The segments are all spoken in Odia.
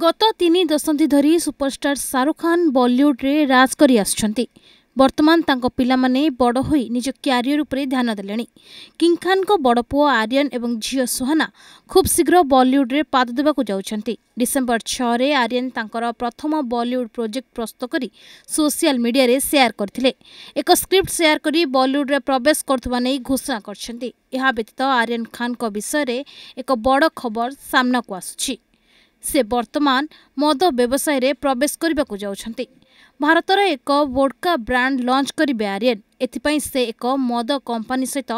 ଗତ ତିନି ଦଶନ୍ଧି ଧରି ସୁପରଷ୍ଟାର ଶାହରୁଖ ଖାନ୍ ବଲିଉଡରେ ରାଜ କରି ଆସୁଛନ୍ତି ବର୍ତ୍ତମାନ ତାଙ୍କ ପିଲାମାନେ ବଡ଼ ହୋଇ ନିଜ କ୍ୟାରିୟର ଉପରେ ଧ୍ୟାନ ଦେଲେଣି କିଙ୍ଗ ଖାନ୍ଙ୍କ ବଡ଼ ପୁଅ ଆର୍ୟନ୍ ଏବଂ ଝିଅ ସୁହାନା ଖୁବ୍ ଶୀଘ୍ର ବଲିଉଡରେ ପାଦ ଦେବାକୁ ଯାଉଛନ୍ତି ଡିସେମ୍ବର ଛଅରେ ଆର୍ୟନ୍ ତାଙ୍କର ପ୍ରଥମ ବଲିଉଡ ପ୍ରୋଜେକ୍ଟ ପ୍ରସ୍ତୁତ କରି ସୋସିଆଲ ମିଡିଆରେ ସେୟାର କରିଥିଲେ ଏକ ସ୍କ୍ରିପ୍ଟ ସେୟାର କରି ବଲିଉଡରେ ପ୍ରବେଶ କରୁଥିବା ନେଇ ଘୋଷଣା କରିଛନ୍ତି ଏହା ବ୍ୟତୀତ ଆର୍ୟନ୍ ଖାନ୍ଙ୍କ ବିଷୟରେ ଏକ ବଡ଼ ଖବର ସାମ୍ନାକୁ ଆସୁଛି ସେ ବର୍ତ୍ତମାନ ମଦ ବ୍ୟବସାୟରେ ପ୍ରବେଶ କରିବାକୁ ଯାଉଛନ୍ତି ଭାରତର ଏକ ବୋଡ଼କା ବ୍ରାଣ୍ଡ ଲଞ୍ଚ କରିବେ ଆରିଏନ୍ ଏଥିପାଇଁ ସେ ଏକ ମଦ କମ୍ପାନୀ ସହିତ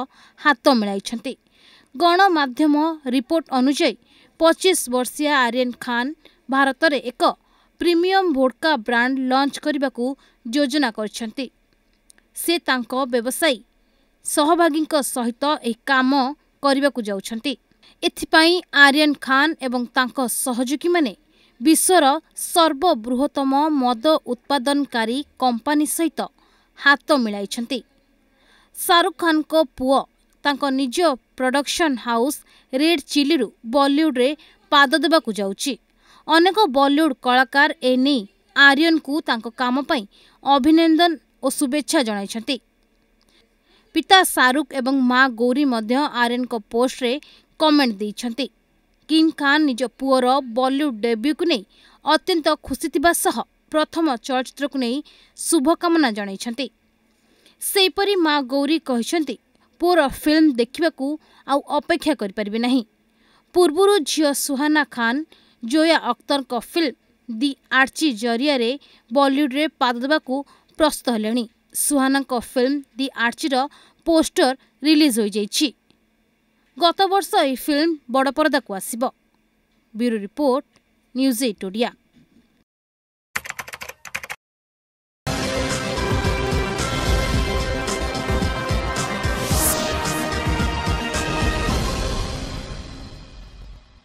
ହାତ ମିଳାଇଛନ୍ତି ଗଣମାଧ୍ୟମ ରିପୋର୍ଟ ଅନୁଯାୟୀ ପଚିଶ ବର୍ଷିଆ ଆରିଏନ୍ ଖାନ୍ ଭାରତରେ ଏକ ପ୍ରିମିୟମ୍ ଭୋଡ଼କା ବ୍ରାଣ୍ଡ ଲଞ୍ଚ କରିବାକୁ ଯୋଜନା କରିଛନ୍ତି ସେ ତାଙ୍କ ବ୍ୟବସାୟୀ ସହଭାଗୀଙ୍କ ସହିତ ଏହି କାମ କରିବାକୁ ଯାଉଛନ୍ତି ଏଥିପାଇଁ ଆର୍ୟନ୍ ଖାନ୍ ଏବଂ ତାଙ୍କ ସହଯୋଗୀମାନେ ବିଶ୍ୱର ସର୍ବବୃହତ୍ତମ ମଦ ଉତ୍ପାଦନକାରୀ କମ୍ପାନୀ ସହିତ ହାତ ମିଳାଇଛନ୍ତି ଶାହରୁଖ ଖାନ୍ଙ୍କ ପୁଅ ତାଙ୍କ ନିଜ ପ୍ରଡକ୍ସନ୍ ହାଉସ୍ ରେଡ୍ ଚିଲିରୁ ବଲିଉଡ଼ରେ ପାଦ ଦେବାକୁ ଯାଉଛି ଅନେକ ବଲିଉଡ୍ କଳାକାର ଏ ନେଇ ଆର୍ୟନ୍ଙ୍କୁ ତାଙ୍କ କାମ ପାଇଁ ଅଭିନନ୍ଦନ ଓ ଶୁଭେଚ୍ଛା ଜଣାଇଛନ୍ତି ପିତା ଶାହରୁଖ ଏବଂ ମା ଗୌରୀ ମଧ୍ୟ ଆର୍ୟନ୍ଙ୍କ ପୋଷ୍ଟରେ କମେଣ୍ଟ ଦେଇଛନ୍ତି କିଙ୍ଗ୍ ଖାନ୍ ନିଜ ପୁଅର ବଲିଉଡ୍ ଡେବ୍ୟୁକୁ ନେଇ ଅତ୍ୟନ୍ତ ଖୁସି ଥିବା ସହ ପ୍ରଥମ ଚଳଚ୍ଚିତ୍ରକୁ ନେଇ ଶୁଭକାମନା ଜଣାଇଛନ୍ତି ସେହିପରି ମା ଗୌରୀ କହିଛନ୍ତି ପୁଅର ଫିଲ୍ମ ଦେଖିବାକୁ ଆଉ ଅପେକ୍ଷା କରିପାରିବେ ନାହିଁ ପୂର୍ବରୁ ଝିଅ ସୁହାନା ଖାନ୍ ଜୋୟା ଅଖତରଙ୍କ ଫିଲ୍ମ ଦି ଆର୍ଚି ଜରିଆରେ ବଲିଉଡରେ ପାଦ ଦେବାକୁ ପ୍ରସ୍ତୁତ ହେଲେଣି ସୁହାନାଙ୍କ ଫିଲ୍ମ ଦି ଆର୍ଚିର ପୋଷ୍ଟର ରିଲିଜ୍ ହୋଇଯାଇଛି ଗତବର୍ଷ ଏହି ଫିଲ୍ମ ବଡ଼ ପରଦାକୁ ଆସିବ bureau report news eight Odia